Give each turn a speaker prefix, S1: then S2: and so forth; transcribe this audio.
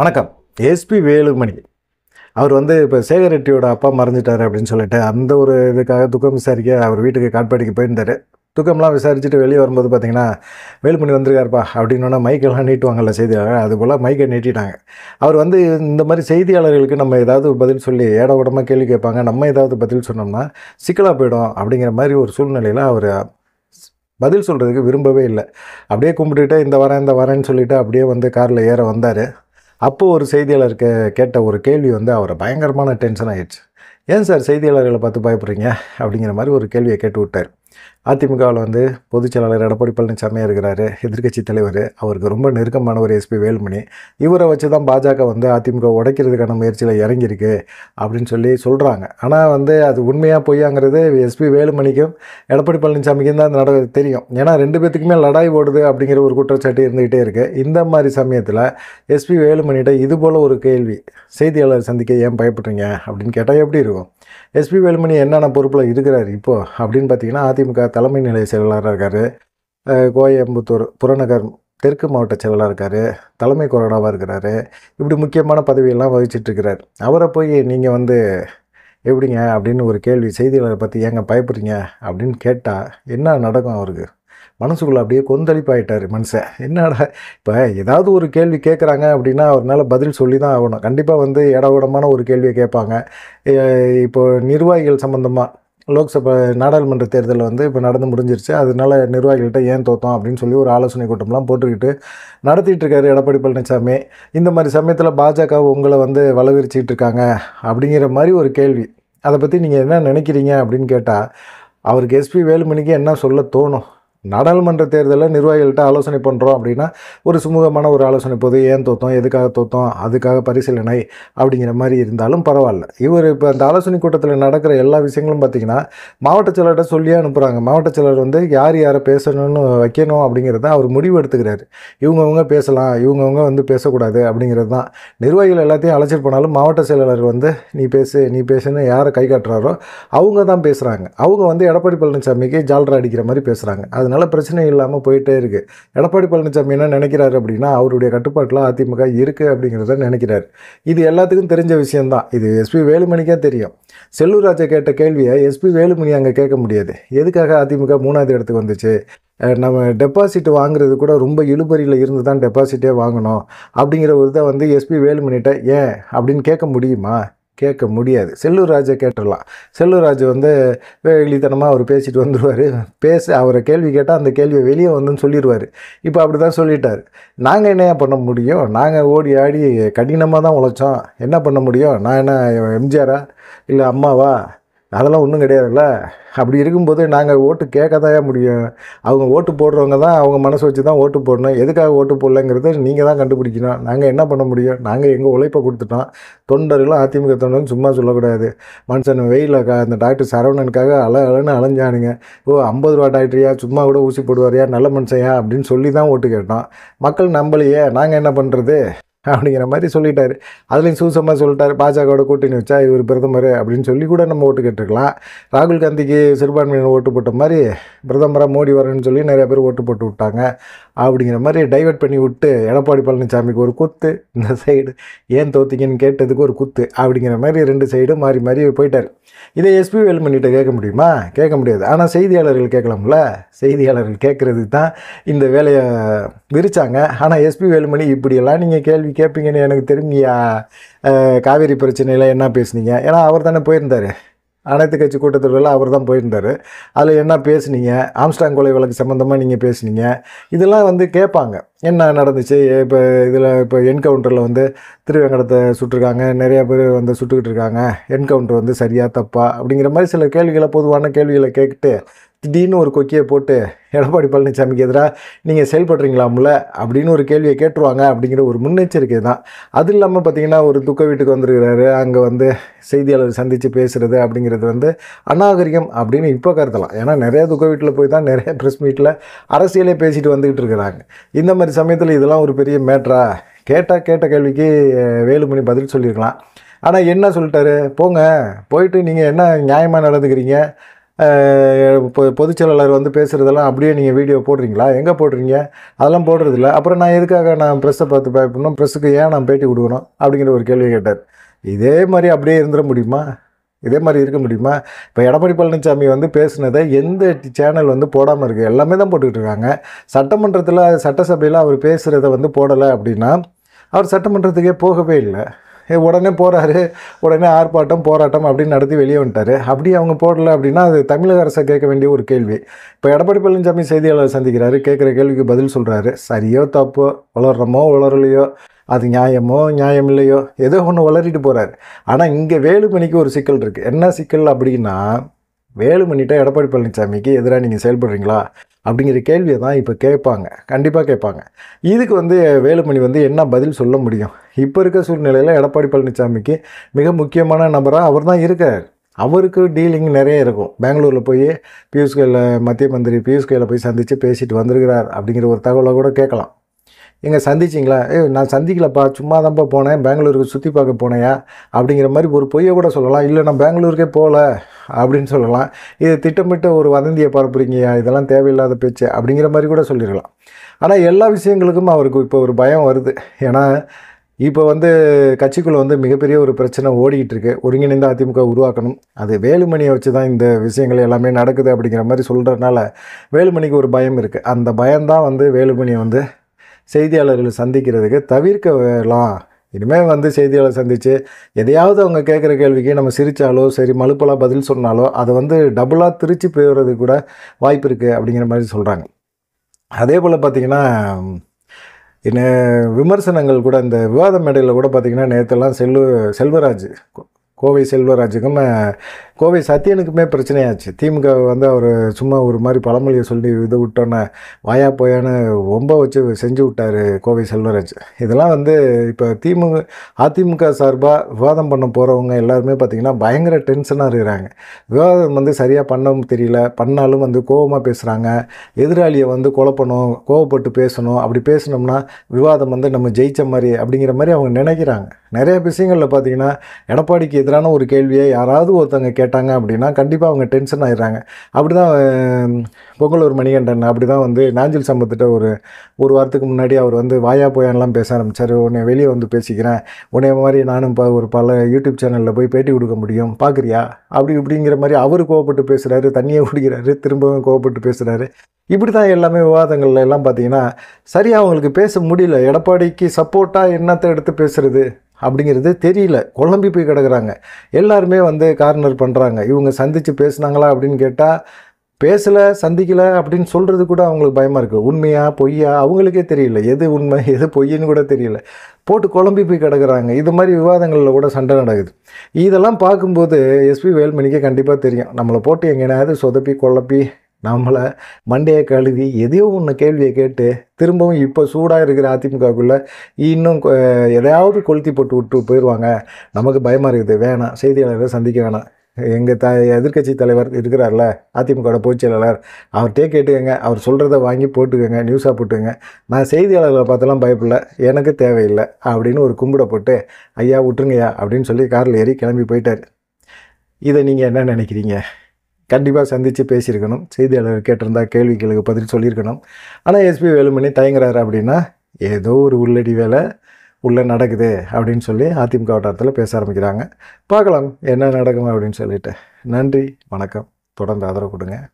S1: வணக்கம் எஸ்பி வேலுமணி அவர் வந்து இப்போ சேகர் ரெட்டியோட அப்பா மறைஞ்சிட்டார் அப்படின்னு சொல்லிட்டு அந்த ஒரு இதுக்காக துக்கம் விசாரிக்க அவர் வீட்டுக்கு காட்பாடிக்கு போயிருந்தார் துக்கம்லாம் விசாரிச்சுட்டு வெளியே வரும்போது பார்த்தீங்கன்னா வேலுமணி வந்திருக்காருப்பா அப்படின்னா மைக்கெல்லாம் நீட்டுவாங்கல்ல செய்தியாளர் அது போல் மைக்கை நீட்டிட்டாங்க அவர் வந்து இந்த மாதிரி செய்தியாளர்களுக்கு நம்ம ஏதாவது பதில் சொல்லி ஏட உடமாக கேள்வி கேட்பாங்க நம்ம ஏதாவது பதில் சொன்னோம்னா சிக்கலாக போயிடும் அப்படிங்கிற மாதிரி ஒரு சூழ்நிலையில் அவர் பதில் சொல்கிறதுக்கு விரும்பவே இல்லை அப்படியே கும்பிட்டுட்டு இந்த வரேன் இந்த வரேன்னு சொல்லிவிட்டு அப்படியே வந்து காரில் ஏற வந்தார் அப்போது ஒரு செய்தியாளருக்கு கேட்ட ஒரு கேள்வி வந்து அவரை பயங்கரமான டென்ஷன் ஆயிடுச்சு ஏன் சார் செய்தியாளர்களை பார்த்து பயப்படுறீங்க அப்படிங்கிற மாதிரி ஒரு கேள்வியை கேட்டு விட்டார் அதிமுகவில் வந்து பொதுச்செயலாளர் செயலாளர் எடப்பாடி பழனிசாமியாக இருக்கிறார் எதிர்கட்சி தலைவர் அவருக்கு ரொம்ப நெருக்கமானவர் எஸ்பி வேலுமணி இவரை வச்சு தான் பாஜக வந்து அதிமுக உடைக்கிறதுக்கான முயற்சியில் இறங்கியிருக்கு அப்படின்னு சொல்லி சொல்கிறாங்க ஆனால் வந்து அது உண்மையாக பொய்யாங்கிறது எஸ்பி வேலுமணிக்கும் எடப்பாடி பழனிசாமிக்கும் தான் அந்த நட தெரியும் ஏன்னா ரெண்டு பேத்துக்குமே லடாய் ஓடுது அப்படிங்கிற ஒரு குற்றச்சாட்டு இருந்துக்கிட்டே இருக்குது இந்த மாதிரி சமயத்தில் எஸ்பி வேலுமணிகிட்ட இது போல் ஒரு கேள்வி செய்தியாளர் சந்திக்க ஏன் பயப்படுறீங்க அப்படின்னு கேட்டால் எப்படி எப்படி இருக்கும் எஸ்பி வேலுமணி என்னென்ன பொறுப்பில் இருக்கிறார் இப்போது அப்படின்னு பார்த்தீங்கன்னா அதிமுக தலைமை நிலைய செயலாளராக இருக்கார் கோயம்புத்தூர் புறநகர் தெற்கு மாவட்ட செயலாளர் இருக்கார் தலைமை கொரோனாவாக இருக்கிறாரு இப்படி முக்கியமான பதவியெல்லாம் வகிச்சிட்ருக்கிறார் அவரை போய் நீங்கள் வந்து எப்படிங்க அப்படின்னு ஒரு கேள்வி செய்தியாளரை பற்றி ஏங்க பயப்படுறீங்க அப்படின்னு கேட்டால் என்ன நடக்கும் அவருக்கு மனசுக்குள்ளே அப்படியே கொந்தளிப்பாயிட்டார் மனுஷன் என்னடா இப்போ ஏதாவது ஒரு கேள்வி கேட்குறாங்க அப்படின்னா அவரால் பதில் சொல்லி தான் ஆகணும் கண்டிப்பாக வந்து இடவிடமான ஒரு கேள்வியை கேட்பாங்க இப்போ நிர்வாகிகள் சம்மந்தமாக லோக்சபா நாடாளுமன்ற தேர்தலில் வந்து இப்போ நடந்து முடிஞ்சிருச்சு அதனால நிர்வாகிகள்கிட்ட ஏன் தோத்தோம் அப்படின்னு சொல்லி ஒரு ஆலோசனை கூட்டம்லாம் போட்டுக்கிட்டு நடத்திட்டு இருக்காரு எடப்பாடி பழனிசாமி இந்த மாதிரி சமயத்தில் பாஜக உங்களை வந்து வளவிரிச்சிக்கிட்டு இருக்காங்க அப்படிங்கிற மாதிரி ஒரு கேள்வி அதை பற்றி நீங்கள் என்ன நினைக்கிறீங்க அப்படின்னு கேட்டால் அவருக்கு எஸ்பி வேலுமணிக்கு என்ன சொல்ல தோணும் நாடாளுமன்ற தேர்தலில் நிர்வாகிகள்கிட்ட ஆலோசனை பண்ணுறோம் அப்படின்னா ஒரு சுமூகமான ஒரு ஆலோசனை போது ஏன் தோத்தோம் எதுக்காக தோத்தோம் அதுக்காக பரிசீலனை அப்படிங்கிற மாதிரி இருந்தாலும் பரவாயில்ல இவர் இப்போ அந்த ஆலோசனை கூட்டத்தில் நடக்கிற எல்லா விஷயங்களும் பார்த்திங்கன்னா மாவட்ட செயலர்கிட்ட சொல்லியே அனுப்புகிறாங்க மாவட்ட செயலர் வந்து யார் யாரை பேசணும்னு வைக்கணும் அப்படிங்கிறத அவர் முடிவு எடுத்துக்கிறாரு இவங்கவுங்க பேசலாம் இவங்கவுங்க வந்து பேசக்கூடாது அப்படிங்கிறது தான் நிர்வாகிகள் எல்லாத்தையும் அழைச்சிட்டு போனாலும் மாவட்ட செயலாளர் வந்து நீ பேசு நீ பேசுன்னு யாரை கை காட்டுறாரோ அவங்க தான் பேசுகிறாங்க அவங்க வந்து எடப்பாடி பழனிசாமிக்கு ஜால்ரா அடிக்கிற மாதிரி பேசுகிறாங்க அதனால் அதனால் பிரச்சனை இல்லாமல் போயிட்டே இருக்குது எடப்பாடி பழனிசாமி என்ன நினைக்கிறாரு அப்படின்னா அவருடைய கட்டுப்பாட்டில் அதிமுக இருக்குது அப்படிங்கிறத நினைக்கிறாரு இது எல்லாத்துக்கும் தெரிஞ்ச விஷயந்தான் இது எஸ்பி வேலுமணிக்கே தெரியும் செல்லூர் ராஜா கேட்ட கேள்வியை எஸ்பி வேலுமணி அங்கே கேட்க முடியாது எதுக்காக அதிமுக மூணாவது இடத்துக்கு வந்துச்சு நம்ம டெபாசிட் வாங்குறது கூட ரொம்ப இழுபறியில் இருந்து தான் டெபாசிட்டே வாங்கணும் அப்படிங்கிற ஒரு இதை வந்து எஸ்பி வேலுமணிகிட்ட ஏன் அப்படின்னு கேட்க முடியுமா கேட்க முடியாது செல்லூர் ராஜை கேட்டுடலாம் செல்லூர் ராஜ் வந்து வெளித்தனமாக அவர் பேசிட்டு வந்துடுவார் பேச அவரை கேள்வி கேட்டால் அந்த கேள்வியை வெளியே வந்துன்னு சொல்லிடுவார் இப்போ அப்படி தான் சொல்லிட்டார் நாங்கள் என்ன பண்ண முடியும் நாங்கள் ஓடி ஆடி கடினமாக தான் உழைச்சோம் என்ன பண்ண முடியும் நான் என்ன எம்ஜிஆரா இல்லை அம்மாவா அதெல்லாம் ஒன்றும் கிடையாதுல்ல அப்படி இருக்கும்போது நாங்கள் ஓட்டு கேட்க தான் முடியும் அவங்க ஓட்டு போடுறவங்க தான் அவங்க மனசு வச்சு தான் ஓட்டு போடணும் எதுக்காக ஓட்டு போடலங்கிறத நீங்கள் தான் கண்டுபிடிக்கணும் நாங்கள் என்ன பண்ண முடியும் நாங்கள் எங்கள் உழைப்பை கொடுத்துட்டோம் தொண்டர்களும் அதிமுக தொண்டர்களும் சும்மா சொல்லக்கூடாது மனுஷன் வெயிலில் அந்த டாக்டர் சரவணனுக்காக அல அழன்னு அலைஞ்சானுங்க ஓ ஐம்பது ரூபா டாக்டரியா சும்மா கூட ஊசி போடுவாரியா நல்ல மனுஷையா அப்படின்னு சொல்லி தான் ஓட்டு கேட்டோம் மக்கள் நம்பலையே நாங்கள் என்ன பண்ணுறது அப்படிங்கிற மாதிரி சொல்லிட்டார் அதுலேயும் சூசமாக சொல்லிட்டார் பாஜகவோட கூட்டணி வச்சா இவர் பிரதமர் அப்படின்னு சொல்லி கூட நம்ம ஓட்டு கேட்டுருக்கலாம் ராகுல் காந்திக்கு சிறுபான்மையினர் ஓட்டு போட்ட மாதிரி பிரதமராக மோடி வரேன்னு சொல்லி நிறைய பேர் ஓட்டு போட்டு விட்டாங்க அப்படிங்கிற மாதிரி டைவெர்ட் பண்ணி விட்டு எடப்பாடி பழனிசாமிக்கு ஒரு குத்து இந்த சைடு ஏன் தோத்திங்கன்னு கேட்டதுக்கு ஒரு குத்து அப்படிங்கிற மாதிரி ரெண்டு சைடும் மாறி மாறி போயிட்டார் இதை எஸ்பி வேலுமணிகிட்ட கேட்க முடியுமா கேட்க முடியாது ஆனால் செய்தியாளர்கள் கேட்கலாம்ல செய்தியாளர்கள் கேட்குறதுக்கு தான் இந்த வேலையை விரித்தாங்க ஆனால் எஸ்பி வேலுமணி இப்படியெல்லாம் நீங்கள் கேள்வி கேட்பீங்கன்னு எனக்கு தெரிஞ்சியா காவேரி பிரச்சனையில் என்ன பேசுனீங்க ஏன்னா அவர் தானே போயிருந்தார் அனைத்து கட்சி கூட்டத்தொடரில் அவர் தான் போயிருந்தார் அதில் என்ன பேசுனீங்க ஆம்ஸ்டாங் கொலை வழக்கு சம்மந்தமாக நீங்கள் பேசுனீங்க இதெல்லாம் வந்து கேட்பாங்க என்ன நடந்துச்சு இப்போ இதில் இப்போ என்கவுண்டரில் வந்து திருவேங்கடத்தை சுட்டிருக்காங்க நிறையா பேர் வந்து சுட்டுக்கிட்டு இருக்காங்க என்கவுண்டர் வந்து சரியாக தப்பா அப்படிங்கிற மாதிரி சில கேள்விகளை பொதுவான கேள்விகளை கேட்டுட்டு திடீர்னு ஒரு கொக்கியை போட்டு எடப்பாடி பழனிசாமிக்கு எதிராக நீங்கள் செயல்படுறீங்களாம்ல அப்படின்னு ஒரு கேள்வியை கேட்டுருவாங்க அப்படிங்கிற ஒரு முன்னெச்சரிக்கை தான் அது இல்லாமல் பார்த்திங்கன்னா ஒரு துக்க வீட்டுக்கு வந்திருக்கிறாரு அங்கே வந்து செய்தியாளர் சந்தித்து பேசுகிறது அப்படிங்கிறது வந்து அநாகரிகம் அப்படின்னு இப்போ கருதலாம் ஏன்னா நிறையா துக்க வீட்டில் போய் தான் நிறைய ப்ரெஸ் மீட்டில் அரசியலே பேசிட்டு வந்துக்கிட்டு இருக்கிறாங்க இந்த மாதிரி சமயத்தில் இதெல்லாம் ஒரு பெரிய மேட்ரா கேட்டால் கேட்ட கேள்விக்கு வேலுமணி பதில் சொல்லியிருக்கலாம் ஆனால் என்ன சொல்லிட்டாரு போங்க போயிட்டு நீங்கள் என்ன நியாயமாக நடந்துக்கிறீங்க இப்போ பொதுச்செயலாளர் வந்து பேசுகிறதெல்லாம் அப்படியே நீங்கள் வீடியோ போடுறீங்களா எங்கே போடுறீங்க அதெல்லாம் போடுறதில்ல அப்புறம் நான் எதுக்காக நான் ப்ரெஸ்ஸை பார்த்து பயப்படணும் ப்ரெஸ்ஸுக்கு ஏன் நான் பேட்டி கொடுக்கணும் அப்படிங்கிற ஒரு கேள்வி கேட்டார் இதே மாதிரி அப்படியே இருந்துட முடியுமா இதே மாதிரி இருக்க முடியுமா இப்போ எடப்பாடி பழனிசாமி வந்து பேசுனதை எந்த சேனல் வந்து போடாமல் இருக்குது எல்லாமே தான் போட்டுக்கிட்டு இருக்காங்க சட்டமன்றத்தில் சட்டசபையில் அவர் பேசுகிறத வந்து போடலை அப்படின்னா அவர் சட்டமன்றத்துக்கே போகவே இல்லை உடனே போகிறாரு உடனே ஆர்ப்பாட்டம் போராட்டம் அப்படின்னு நடத்தி வெளியே வந்துட்டார் அப்படி அவங்க போடலை அப்படின்னா அது தமிழக அரசை கேட்க வேண்டிய ஒரு கேள்வி இப்போ எடப்பாடி பழனிசாமி செய்தியாளர் சந்திக்கிறாரு கேட்குற கேள்விக்கு பதில் சொல்கிறாரு சரியோ தப்போ வளர்றமோ வளரலையோ அது நியாயமோ நியாயம் இல்லையோ ஏதோ ஒன்று வளரிட்டு போகிறாரு ஆனால் இங்கே வேலுமணிக்கு ஒரு சிக்கல் இருக்குது என்ன சிக்கல் அப்படின்னா வேலுமணிட்ட எடப்பாடி பழனிசாமிக்கு எதிராக நீங்கள் செயல்படுறீங்களா அப்படிங்கிற கேள்வியை தான் இப்போ கேட்பாங்க கண்டிப்பாக கேட்பாங்க இதுக்கு வந்து வேலுமணி வந்து என்ன பதில் சொல்ல முடியும் இப்போ இருக்க சூழ்நிலையில் எடப்பாடி பழனிசாமிக்கு மிக முக்கியமான நபராக அவர் தான் இருக்கார் அவருக்கு டீலிங் நிறைய இருக்கும் பெங்களூரில் போய் பியூஷ் கோயில் மத்திய மந்திரி பியூஷ் கோயிலில் போய் சந்தித்து பேசிட்டு வந்திருக்கிறார் அப்படிங்கிற ஒரு தகவலை கூட கேட்கலாம் எங்கே சந்திச்சிங்களா ஏ நான் சந்திக்கலப்பா சும்மா தான்ப்பா போனேன் பெங்களூருக்கு சுற்றி பார்க்க போனேயா அப்படிங்கிற மாதிரி ஒரு பொய்யை கூட சொல்லலாம் இல்லை நான் பெங்களூருக்கே போகல அப்படின்னு சொல்லலாம் இது திட்டமிட்ட ஒரு வதந்தியை பரப்புறீங்கயா இதெல்லாம் தேவையில்லாத பேச்சு அப்படிங்கிற மாதிரி கூட சொல்லிடலாம் ஆனால் எல்லா விஷயங்களுக்கும் அவருக்கு இப்போ ஒரு பயம் வருது ஏன்னா இப்போ வந்து கட்சிக்குள்ளே வந்து மிகப்பெரிய ஒரு பிரச்சனை ஓடிக்கிட்டு இருக்கு ஒருங்கிணைந்த அதிமுக உருவாக்கணும் அது வேலுமணியை வச்சு தான் இந்த விஷயங்கள் எல்லாமே நடக்குது அப்படிங்கிற மாதிரி சொல்கிறதுனால வேலுமணிக்கு ஒரு பயம் இருக்குது அந்த பயம்தான் வந்து வேலுமணியை வந்து செய்தியாளர்களை சந்திக்கிறதுக்கு தவிர்க்கலாம் இனிமேல் வந்து செய்தியாளர் சந்தித்து எதையாவது அவங்க கேட்குற கேள்விக்கு நம்ம சிரித்தாலோ சரி மலுப்பெல்லாம் பதில் சொன்னாலோ அதை வந்து டபுளாக திருச்சி போயிடுறது கூட வாய்ப்பு இருக்குது அப்படிங்கிற மாதிரி சொல்கிறாங்க அதே போல் பார்த்திங்கன்னா என்ன விமர்சனங்கள் கூட இந்த விவாத மேடையில் கூட பார்த்திங்கன்னா நேற்றுலாம் செல்வ செல்வராஜ் கோவை செல்வராஜுக்கும் கோவை சத்யனுக்குமே பிரச்சனையாச்சு திமுக வந்து அவர் சும்மா ஒரு மாதிரி பழமொழியை சொல்லி இதை விட்டோன்னே வாயா போயான்னு ரொம்ப வச்சு செஞ்சு விட்டார் கோவை செல்வராஜ் இதெல்லாம் வந்து இப்போ திமுக அதிமுக சார்பாக விவாதம் பண்ண போகிறவங்க எல்லாருமே பார்த்திங்கன்னா பயங்கர டென்ஷனாக இருக்கிறாங்க விவாதம் வந்து சரியாக பண்ணவும் தெரியல பண்ணாலும் வந்து கோபமாக பேசுகிறாங்க எதிராளியை வந்து குழப்பணும் கோவப்பட்டு பேசணும் அப்படி பேசினோம்னா விவாதம் வந்து நம்ம ஜெயித்த மாதிரி அப்படிங்கிற மாதிரி அவங்க நினைக்கிறாங்க நிறைய விஷயங்களில் பார்த்திங்கன்னா எடப்பாடிக்கு எதிரான ஒரு கேள்வியை யாராவது ஒருத்தவங்க கே கேட்டாங்க அப்படின்னா கண்டிப்பாக அவங்க டென்ஷன் ஆகிடுறாங்க அப்படி தான் பொங்கலூர் மணிகண்டன் அப்படி தான் வந்து நாஞ்சில் சம்பத்திட்ட ஒரு ஒரு வாரத்துக்கு முன்னாடி அவர் வந்து வாயா போயான்லாம் பேச ஆரம்பித்தார் உன்னை வெளியே வந்து பேசிக்கிறேன் உன்னைய மாதிரி நானும் இப்போ ஒரு பல யூடியூப் சேனலில் போய் பேட்டி கொடுக்க முடியும் பார்க்குறியா அப்படி இப்படிங்கிற மாதிரி அவர் கோவப்பட்டு பேசுகிறாரு தண்ணியை குடிக்கிறாரு திரும்பவும் கோவப்பட்டு பேசுகிறாரு இப்படி தான் எல்லாமே விவாதங்கள்ல எல்லாம் பார்த்தீங்கன்னா சரியாக அவங்களுக்கு பேச முடியல எடப்பாடிக்கு சப்போர்ட்டாக என்னத்தை எடுத்து பேசுகிறது அப்படிங்கிறது தெரியல குழம்பி போய் கிடக்குறாங்க எல்லாருமே வந்து கார்னர் பண்ணுறாங்க இவங்க சந்தித்து பேசுனாங்களா அப்படின்னு கேட்டால் பேசலை சந்திக்கலை அப்படின்னு சொல்கிறது கூட அவங்களுக்கு பயமாக இருக்குது உண்மையா பொய்யா அவங்களுக்கே தெரியல எது உண்மை எது பொய்ன்னு கூட தெரியல போட்டு குழம்பி போய் கிடக்குறாங்க இது மாதிரி விவாதங்களில் கூட சண்டை நடக்குது இதெல்லாம் பார்க்கும்போது எஸ்பி வேல்மணிக்கே கண்டிப்பாக தெரியும் நம்மளை போட்டு எங்கேனாவது சொதப்பி குழப்பி நம்மளை மண்டையை கழுவி எதையோ ஒன்று கேள்வியை கேட்டு திரும்பவும் இப்போ சூடாக இருக்கிற அதிமுகக்குள்ளே இன்னும் எதையாவது கொளுத்தி போட்டு விட்டு போயிடுவாங்க நமக்கு பயமாக இருக்குது வேணாம் செய்தியாளர்களை சந்திக்க வேணாம் எங்கள் த எதிர்கட்சி தலைவர் இருக்கிறார்ல அதிமுகவோட செயலாளர் அவர்கிட்டே கேட்டுக்கங்க அவர் சொல்கிறத வாங்கி போட்டுக்கோங்க நியூஸாக போட்டுக்கோங்க நான் செய்தியாளர்களை பார்த்தெல்லாம் பயப்பில்ல எனக்கு தேவையில்லை அப்படின்னு ஒரு கும்பிட போட்டு ஐயா விட்டுருங்கய்யா அப்படின்னு சொல்லி காரில் ஏறி கிளம்பி போயிட்டார் இதை நீங்கள் என்ன நினைக்கிறீங்க கண்டிப்பாக சந்தித்து பேசியிருக்கணும் செய்தியாளர் கேட்டிருந்தா கேள்விகளுக்கு பதில் சொல்லியிருக்கணும் ஆனால் எஸ்பி வேலுமணி தயங்குறாரு அப்படின்னா ஏதோ ஒரு உள்ளடி வேலை உள்ளே நடக்குது அப்படின்னு சொல்லி அதிமுக வட்டாரத்தில் பேச ஆரம்பிக்கிறாங்க பார்க்கலாம் என்ன நடக்கும் அப்படின்னு சொல்லிட்டு நன்றி வணக்கம் தொடர்ந்து ஆதரவு கொடுங்க